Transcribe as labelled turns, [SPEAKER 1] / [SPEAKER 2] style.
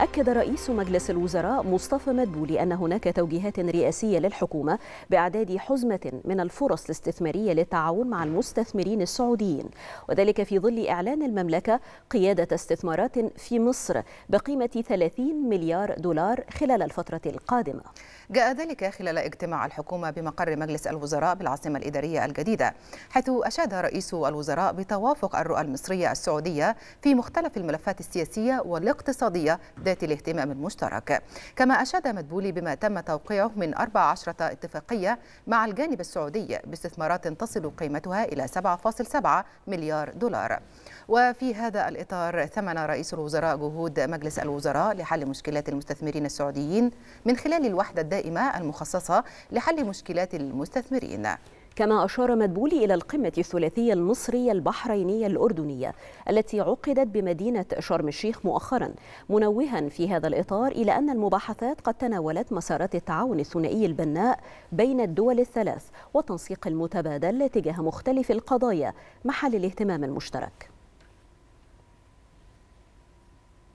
[SPEAKER 1] أكد رئيس مجلس الوزراء مصطفى مدبولي أن هناك توجيهات رئاسية للحكومة بإعداد حزمة من الفرص الاستثمارية للتعاون مع المستثمرين السعوديين وذلك في ظل إعلان المملكة قيادة استثمارات في مصر بقيمة 30 مليار دولار خلال الفترة القادمة جاء ذلك خلال
[SPEAKER 2] اجتماع الحكومة بمقر مجلس الوزراء بالعاصمة الإدارية الجديدة حيث أشاد رئيس الوزراء بتوافق الرؤى المصرية السعودية في مختلف الملفات السياسية والاقتصادية ذات الاهتمام المشترك كما أشاد مدبولي بما تم توقيعه من 14 اتفاقية مع الجانب السعودي باستثمارات تصل قيمتها إلى 7.7 مليار دولار وفي هذا الإطار ثمن رئيس الوزراء جهود مجلس الوزراء لحل مشكلات المستثمرين السعوديين من خلال الوحدة الدائمة المخصصة
[SPEAKER 1] لحل مشكلات المستثمرين كما أشار مدبولي إلى القمة الثلاثية المصرية البحرينية الأردنية التي عقدت بمدينة شرم الشيخ مؤخرا منوها في هذا الإطار إلى أن المباحثات قد تناولت مسارات التعاون الثنائي البناء بين الدول الثلاث وتنسيق المتبادل تجاه مختلف القضايا محل الاهتمام المشترك